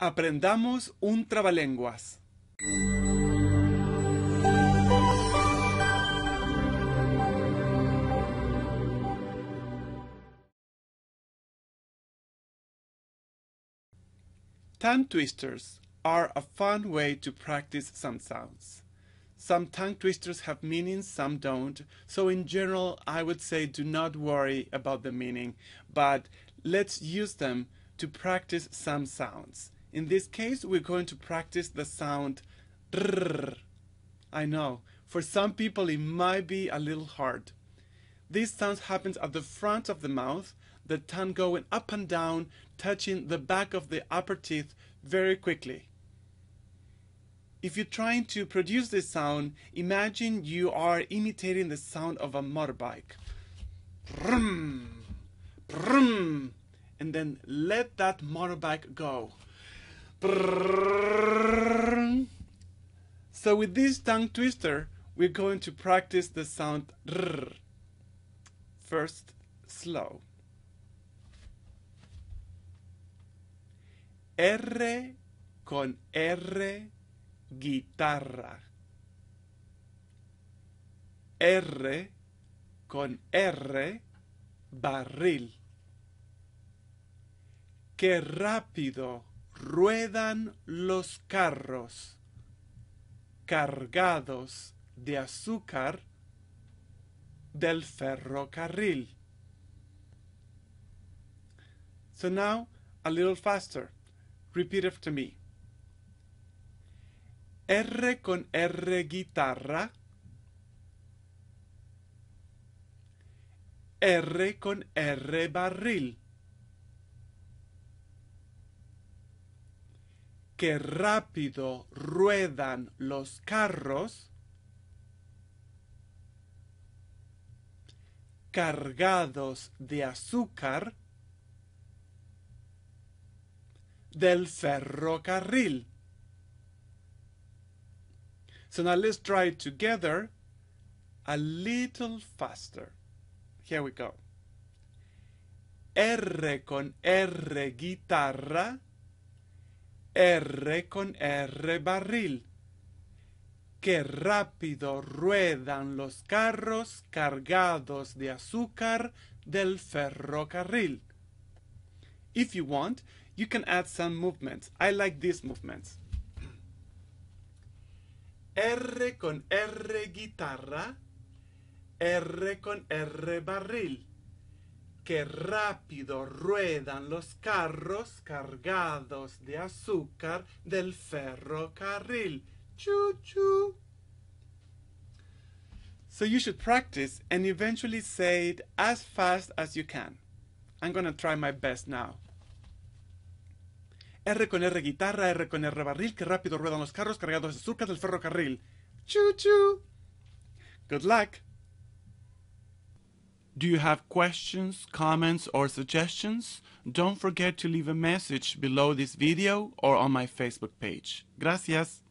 Aprendamos un trabalenguas. Tongue twisters are a fun way to practice some sounds. Some tongue twisters have meanings, some don't. So in general, I would say do not worry about the meaning, but let's use them to practice some sounds. In this case, we're going to practice the sound drrr. I know, for some people it might be a little hard. This sound happens at the front of the mouth, the tongue going up and down, touching the back of the upper teeth very quickly. If you're trying to produce this sound, imagine you are imitating the sound of a motorbike. Brum, brum, and then let that motorbike go. So with this tongue twister, we're going to practice the sound rrr. First, slow. R con R guitarra. R con R barril. ¡Qué rápido! ruedan los carros cargados de azúcar del ferrocarril. So now a little faster. Repeat after me. R con R guitarra. R con R barril. que rápido ruedan los carros cargados de azúcar del ferrocarril. So now let's try it together a little faster. Here we go. R con R guitarra. R con R barril. Qué rápido ruedan los carros cargados de azúcar del ferrocarril. If you want, you can add some movements. I like these movements. R con R guitarra, R con R barril qué rápido ruedan los carros cargados de azúcar del ferrocarril. Choo choo. So you should practice and eventually say it as fast as you can. I'm gonna try my best now. R con R guitarra, R con R barril, ¡Qué rápido ruedan los carros cargados de azúcar del ferrocarril. Choo choo. Good luck. Do you have questions, comments or suggestions? Don't forget to leave a message below this video or on my Facebook page. Gracias!